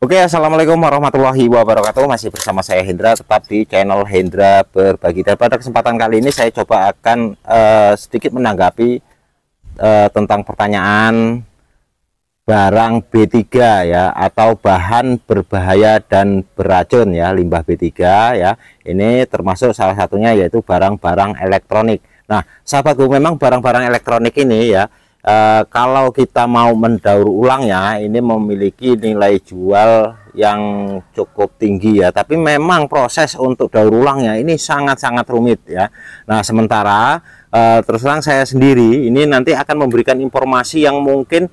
Oke Assalamualaikum warahmatullahi wabarakatuh Masih bersama saya Hendra tetap di channel Hendra Berbagi Dan pada kesempatan kali ini saya coba akan uh, sedikit menanggapi uh, tentang pertanyaan Barang B3 ya atau bahan berbahaya dan beracun ya limbah B3 ya Ini termasuk salah satunya yaitu barang-barang elektronik Nah sahabatku memang barang-barang elektronik ini ya e, kalau kita mau mendaur ulang ya ini memiliki nilai jual yang cukup tinggi ya tapi memang proses untuk daur ulangnya ini sangat-sangat rumit ya Nah sementara e, terus terang saya sendiri ini nanti akan memberikan informasi yang mungkin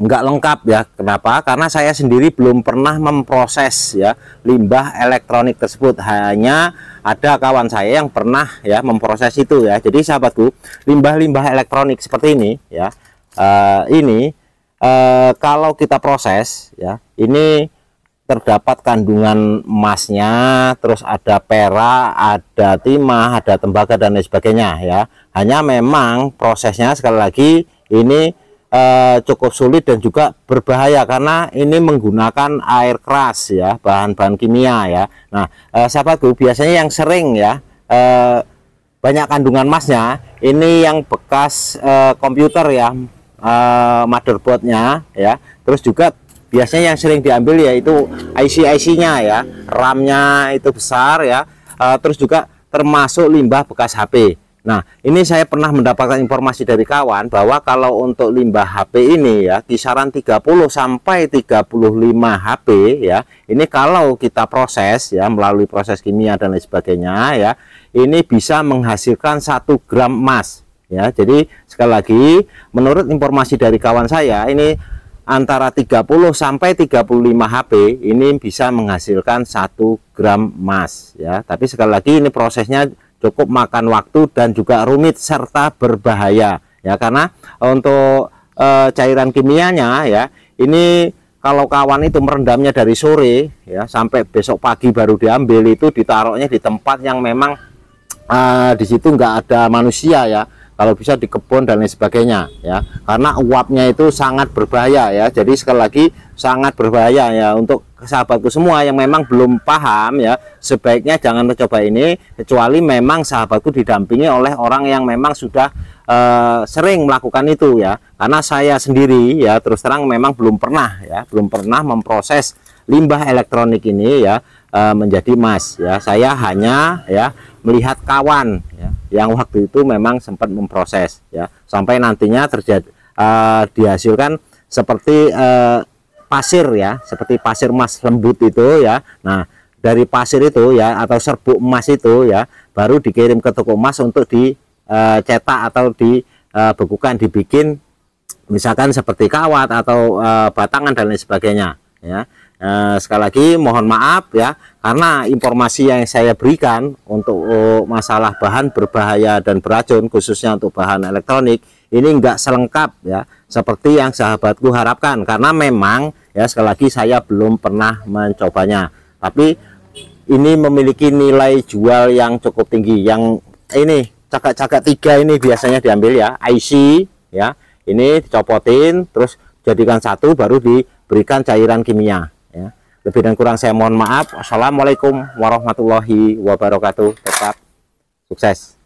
nggak lengkap ya kenapa karena saya sendiri belum pernah memproses ya limbah elektronik tersebut hanya ada kawan saya yang pernah ya memproses itu ya jadi sahabatku limbah-limbah elektronik seperti ini ya uh, ini uh, kalau kita proses ya ini terdapat kandungan emasnya terus ada perak ada timah ada tembaga dan lain sebagainya ya hanya memang prosesnya sekali lagi ini Eh, cukup sulit dan juga berbahaya karena ini menggunakan air keras ya bahan-bahan kimia ya nah eh, sahabatku biasanya yang sering ya eh, banyak kandungan emasnya ini yang bekas eh, komputer ya eh, motherboardnya ya terus juga biasanya yang sering diambil yaitu IC-IC-nya ya RAM-nya itu besar ya eh, terus juga termasuk limbah bekas HP Nah, ini saya pernah mendapatkan informasi dari kawan bahwa kalau untuk limbah HP ini ya, kisaran 30 sampai 35 HP ya. Ini kalau kita proses ya melalui proses kimia dan lain sebagainya ya, ini bisa menghasilkan 1 gram emas ya. Jadi sekali lagi menurut informasi dari kawan saya ini antara 30 sampai 35 HP ini bisa menghasilkan 1 gram emas ya. Tapi sekali lagi ini prosesnya cukup makan waktu dan juga rumit serta berbahaya ya karena untuk e, cairan kimianya ya ini kalau kawan itu merendamnya dari sore ya sampai besok pagi baru diambil itu ditaruhnya di tempat yang memang e, di situ nggak ada manusia ya kalau bisa di kebun dan lain sebagainya ya karena uapnya itu sangat berbahaya ya jadi sekali lagi sangat berbahaya ya untuk sahabatku semua yang memang belum paham ya sebaiknya jangan mencoba ini kecuali memang sahabatku didampingi oleh orang yang memang sudah uh, sering melakukan itu ya karena saya sendiri ya terus terang memang belum pernah ya belum pernah memproses limbah elektronik ini ya uh, menjadi emas ya saya hanya ya melihat kawan ya, yang waktu itu memang sempat memproses ya sampai nantinya terjadi uh, dihasilkan seperti uh, pasir ya seperti pasir emas lembut itu ya nah dari pasir itu ya atau serbuk emas itu ya baru dikirim ke toko emas untuk dicetak eh, atau dibekukan eh, dibikin misalkan seperti kawat atau eh, batangan dan lain sebagainya ya sekali lagi mohon maaf ya karena informasi yang saya berikan untuk masalah bahan berbahaya dan beracun khususnya untuk bahan elektronik ini enggak selengkap ya seperti yang sahabatku harapkan karena memang ya sekali lagi saya belum pernah mencobanya tapi ini memiliki nilai jual yang cukup tinggi yang ini cakat-cakat tiga ini biasanya diambil ya IC ya ini dicopotin terus jadikan satu baru diberikan cairan kimia ya lebih dan kurang saya mohon maaf Assalamualaikum warahmatullahi wabarakatuh tetap sukses